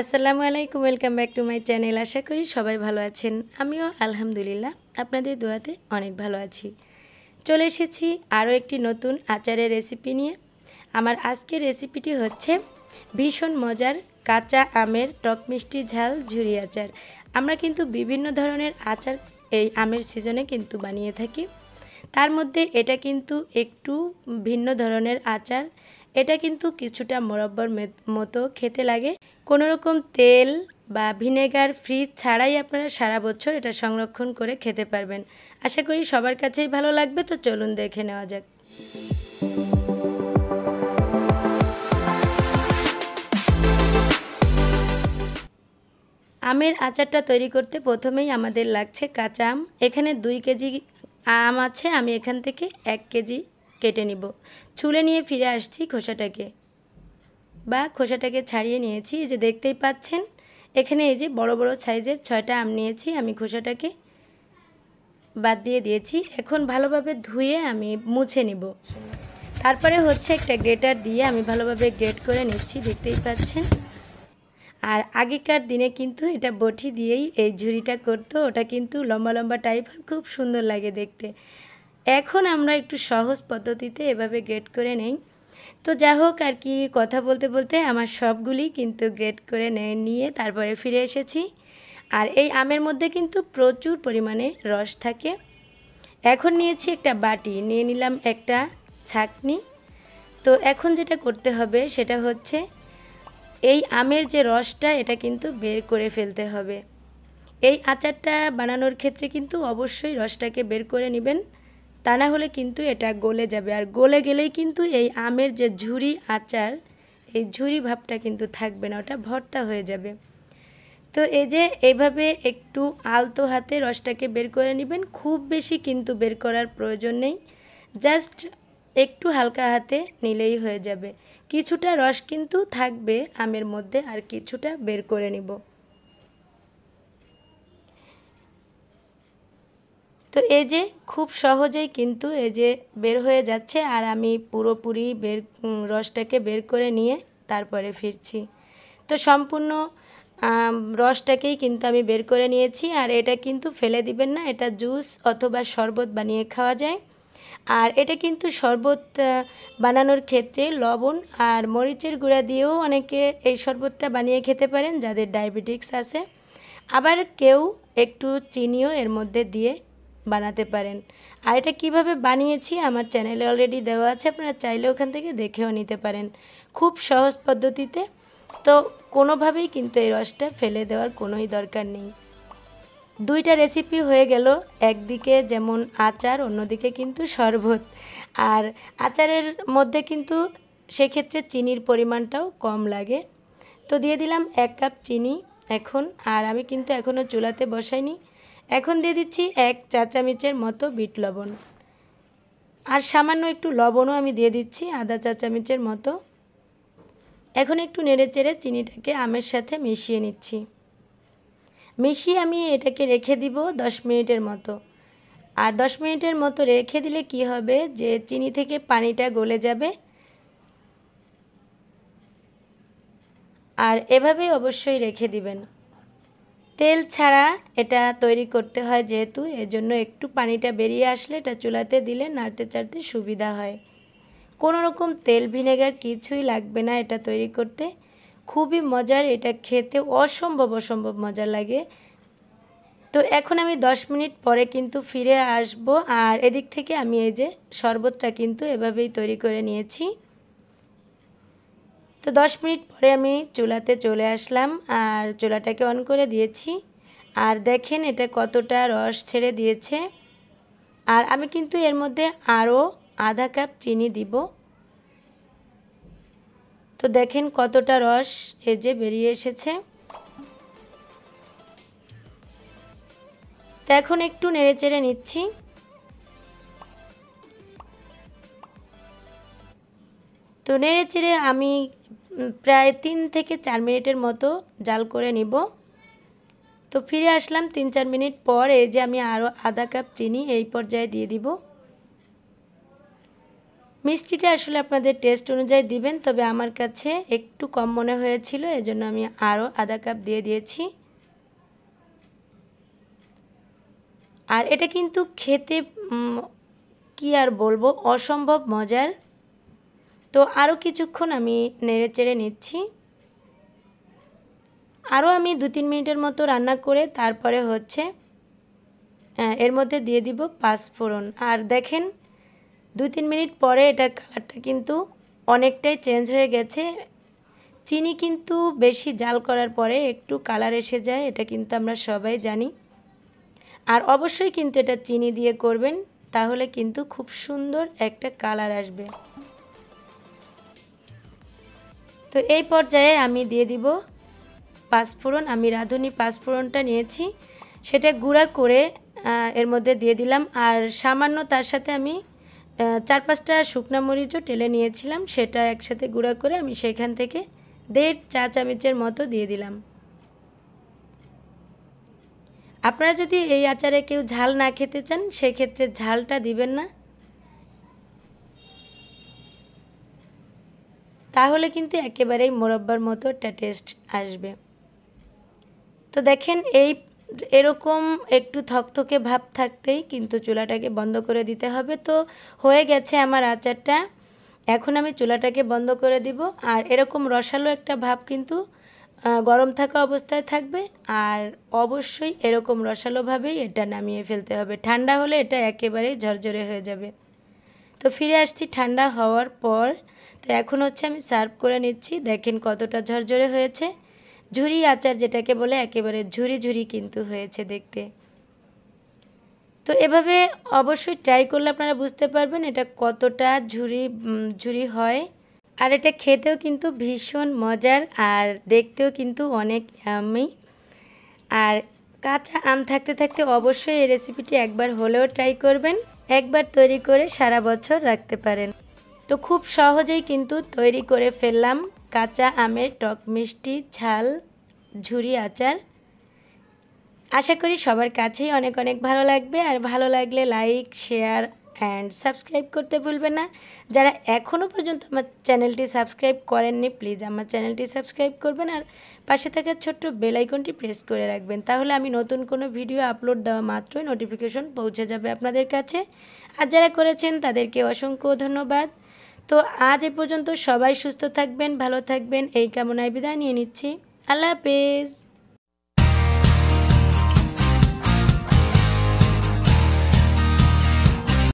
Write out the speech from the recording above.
আসসালামু আলাইকুম welcome back to my channel আশা করি সবাই ভালো আছেন আমিও আলহামদুলিল্লাহ আপনাদের দোয়াতে অনেক ভালো আছি চলে এসেছি আরও একটি নতুন আচারের রেসিপি নিয়ে আমার আজকের রেসিপিটি হচ্ছে ভীষণ মজার কাঁচা আমের টক মিষ্টি ঝাল ঝুরি আচার আমরা কিন্তু বিভিন্ন ধরনের আচার এই আমের সিজনে কিন্তু বানিয়ে থাকি তার মধ্যে এটা কিন্তু একটু ভিন্ন ধরনের আচার এটা কিন্তু কিছুটা মোরব্বর মতো খেতে লাগে কোনো রকম তেল বা ভিনেগার ফ্রিজ ছাড়াই আপনারা সারা বছর এটা সংরক্ষণ করে খেতে পারবেন আশা করি সবার কাছেই ভালো লাগবে তো চলুন দেখে নেওয়া যাক আমের আচারটা তৈরি করতে প্রথমেই আমাদের লাগছে কাঁচা আম এখানে দুই কেজি আম আছে আমি এখান থেকে এক কেজি কেটে নিব ছুলে নিয়ে ফিরে আসছি খোসাটাকে বা খোসাটাকে ছাড়িয়ে নিয়েছি এই যে দেখতেই পাচ্ছেন এখানে এই যে বড় বড় সাইজের ছয়টা আম নিয়েছি আমি খোসাটাকে বাদ দিয়ে দিয়েছি এখন ভালোভাবে ধুয়ে আমি মুছে নিব তারপরে হচ্ছে একটা গ্রেটার দিয়ে আমি ভালোভাবে গ্রেট করে নিচ্ছি দেখতেই পাচ্ছেন আর আগেকার দিনে কিন্তু এটা বটি দিয়েই এই ঝুড়িটা করতো ওটা কিন্তু লম্বা লম্বা টাইপ খুব সুন্দর লাগে দেখতে এখন আমরা একটু সহজ পদ্ধতিতে এভাবে গ্রেড করে নেই তো যা হোক আর কি কথা বলতে বলতে আমার সবগুলি কিন্তু গ্রেড করে নিয়ে তারপরে ফিরে এসেছি আর এই আমের মধ্যে কিন্তু প্রচুর পরিমাণে রস থাকে এখন নিয়েছি একটা বাটি নিয়ে নিলাম একটা ছাকনি তো এখন যেটা করতে হবে সেটা হচ্ছে এই আমের যে রসটা এটা কিন্তু বের করে ফেলতে হবে এই আচারটা বানানোর ক্ষেত্রে কিন্তু অবশ্যই রসটাকে বের করে নেবেন তা না হলে কিন্তু এটা গলে যাবে আর গলে গেলেই কিন্তু এই আমের যে ঝুরি আচার এই ঝুরি ভাবটা কিন্তু থাকবে না ওটা ভর্তা হয়ে যাবে তো এই যে এইভাবে একটু আলতো হাতে রসটাকে বের করে নেবেন খুব বেশি কিন্তু বের করার প্রয়োজন নেই জাস্ট একটু হালকা হাতে নিলেই হয়ে যাবে কিছুটা রস কিন্তু থাকবে আমের মধ্যে আর কিছুটা বের করে নিব তো এই যে খুব সহজেই কিন্তু এই যে বের হয়ে যাচ্ছে আর আমি পুরোপুরি বের রসটাকে বের করে নিয়ে তারপরে ফিরছি তো সম্পূর্ণ রসটাকেই কিন্তু আমি বের করে নিয়েছি আর এটা কিন্তু ফেলে দিবেন না এটা জুস অথবা শরবত বানিয়ে খাওয়া যায় আর এটা কিন্তু শরবত বানানোর ক্ষেত্রে লবণ আর মরিচের গুঁড়া দিয়েও অনেকে এই শরবতটা বানিয়ে খেতে পারেন যাদের ডায়াবেটিক্স আছে আবার কেউ একটু চিনিও এর মধ্যে দিয়ে বানাতে পারেন আর এটা কীভাবে বানিয়েছি আমার চ্যানেলে অলরেডি দেওয়া আছে আপনারা চাইলে ওখান থেকে দেখেও নিতে পারেন খুব সহজ পদ্ধতিতে তো কোনোভাবেই কিন্তু এই রসটা ফেলে দেওয়ার কোনোই দরকার নেই দুইটা রেসিপি হয়ে গেল একদিকে যেমন আচার অন্যদিকে কিন্তু শরবত আর আচারের মধ্যে কিন্তু সেক্ষেত্রে চিনির পরিমাণটাও কম লাগে তো দিয়ে দিলাম এক কাপ চিনি এখন আর আমি কিন্তু এখনও চুলাতে বসাইনি এখন দিয়ে দিচ্ছি এক চা চামচের মতো বিট লবণ আর সামান্য একটু লবণও আমি দিয়ে দিচ্ছি আদা চা চামচের মতো এখন একটু নেড়েচেড়ে চিনিটাকে আমের সাথে মিশিয়ে নিচ্ছি মিশিয়ে আমি এটাকে রেখে দিব দশ মিনিটের মতো আর দশ মিনিটের মতো রেখে দিলে কি হবে যে চিনি থেকে পানিটা গলে যাবে আর এভাবেই অবশ্যই রেখে দিবেন তেল ছাড়া এটা তৈরি করতে হয় যেহেতু এজন্য একটু পানিটা বেরিয়ে আসলে এটা চুলাতে দিলে নাড়তে চাড়তে সুবিধা হয় কোনো রকম তেল ভিনেগার কিছুই লাগবে না এটা তৈরি করতে খুবই মজার এটা খেতে অসম্ভব অসম্ভব মজা লাগে তো এখন আমি দশ মিনিট পরে কিন্তু ফিরে আসব আর এদিক থেকে আমি এই যে শরবতটা কিন্তু এভাবেই তৈরি করে নিয়েছি তো দশ মিনিট পরে আমি চুলাতে চলে আসলাম আর চুলাটাকে অন করে দিয়েছি আর দেখেন এটা কতটা রস ছেড়ে দিয়েছে আর আমি কিন্তু এর মধ্যে আরও আধা কাপ চিনি দিব তো দেখেন কতটা রস এই যে বেরিয়ে এসেছে তো এখন একটু নেড়ে চেড়ে নিচ্ছি তো নেড়ে চেড়ে আমি প্রায় তিন থেকে চার মিনিটের মতো জাল করে নিব তো ফিরে আসলাম তিন চার মিনিট পর এই যে আমি আরও আধা কাপ চিনি এই পর্যায়ে দিয়ে দিব মিষ্টিটা আসলে আপনাদের টেস্ট অনুযায়ী দিবেন তবে আমার কাছে একটু কম মনে হয়েছিল এজন্য আমি আরও আধা কাপ দিয়ে দিয়েছি আর এটা কিন্তু খেতে কি আর বলবো অসম্ভব মজার তো আরও কিছুক্ষণ আমি নেড়ে চেড়ে নিচ্ছি আরও আমি দু তিন মিনিটের মতো রান্না করে তারপরে হচ্ছে এর মধ্যে দিয়ে দিব পাঁচফোড়ন আর দেখেন দু তিন মিনিট পরে এটার কালারটা কিন্তু অনেকটাই চেঞ্জ হয়ে গেছে চিনি কিন্তু বেশি জাল করার পরে একটু কালার এসে যায় এটা কিন্তু আমরা সবাই জানি আর অবশ্যই কিন্তু এটা চিনি দিয়ে করবেন তাহলে কিন্তু খুব সুন্দর একটা কালার আসবে তো এই পর্যায়ে আমি দিয়ে দিব পাঁচফোড়ন আমি রাঁধুনি পাঁচফোড়নটা নিয়েছি সেটা গুঁড়া করে এর মধ্যে দিয়ে দিলাম আর সামান্য তার সাথে আমি চার পাঁচটা শুকনা মরিচও টেলে নিয়েছিলাম সেটা একসাথে গুঁড়া করে আমি সেখান থেকে দেড় চা চামচের মতো দিয়ে দিলাম আপনারা যদি এই আচারে কেউ ঝাল না খেতে চান সেক্ষেত্রে ঝালটা দিবেন না তাহলে কিন্তু একেবারেই মোরব্বার মতো একটা টেস্ট আসবে তো দেখেন এই এরকম একটু থকথকে ভাব থাকতেই কিন্তু চুলাটাকে বন্ধ করে দিতে হবে তো হয়ে গেছে আমার আচারটা এখন আমি চুলাটাকে বন্ধ করে দিব আর এরকম রসালো একটা ভাব কিন্তু গরম থাকা অবস্থায় থাকবে আর অবশ্যই এরকম রসালোভাবেই এটা নামিয়ে ফেলতে হবে ঠান্ডা হলে এটা একেবারেই ঝরঝরে হয়ে যাবে তো ফিরে আসছি ঠান্ডা হওয়ার পর তো এখন হচ্ছে আমি সার্ভ করে নিচ্ছি দেখেন কতটা ঝরঝরে হয়েছে ঝুরি আচার যেটাকে বলে একেবারে ঝুরি ঝুরি কিন্তু হয়েছে দেখতে তো এভাবে অবশ্যই ট্রাই করলে আপনারা বুঝতে পারবেন এটা কতটা ঝুরি ঝুরি হয় আর এটা খেতেও কিন্তু ভীষণ মজার আর দেখতেও কিন্তু অনেক আমি আর কাঁচা আম থাকতে থাকতে অবশ্যই এই রেসিপিটি একবার হলেও ট্রাই করবেন একবার তৈরি করে সারা বছর রাখতে পারেন তো খুব সহজেই কিন্তু তৈরি করে ফেললাম কাঁচা আমের টক মিষ্টি ঝাল ঝুরি আচার আশা করি সবার কাছেই অনেক অনেক ভালো লাগবে আর ভালো লাগলে লাইক শেয়ার অ্যান্ড সাবস্ক্রাইব করতে ভুলবে না যারা এখনও পর্যন্ত আমার চ্যানেলটি সাবস্ক্রাইব করেননি প্লিজ আমার চ্যানেলটি সাবস্ক্রাইব করবেন আর পাশে থাকা ছোট্ট বেলাইকনটি প্রেস করে রাখবেন তাহলে আমি নতুন কোনো ভিডিও আপলোড দেওয়া মাত্রই নোটিফিকেশন পৌঁছে যাবে আপনাদের কাছে আর যারা করেছেন তাদেরকে অসংখ্য ধন্যবাদ তো আজ এ পর্যন্ত সবাই সুস্থ থাকবেন ভালো থাকবেন এই কামনায় বিদায় নিয়ে নিচ্ছি আল্লাহ হাফেজ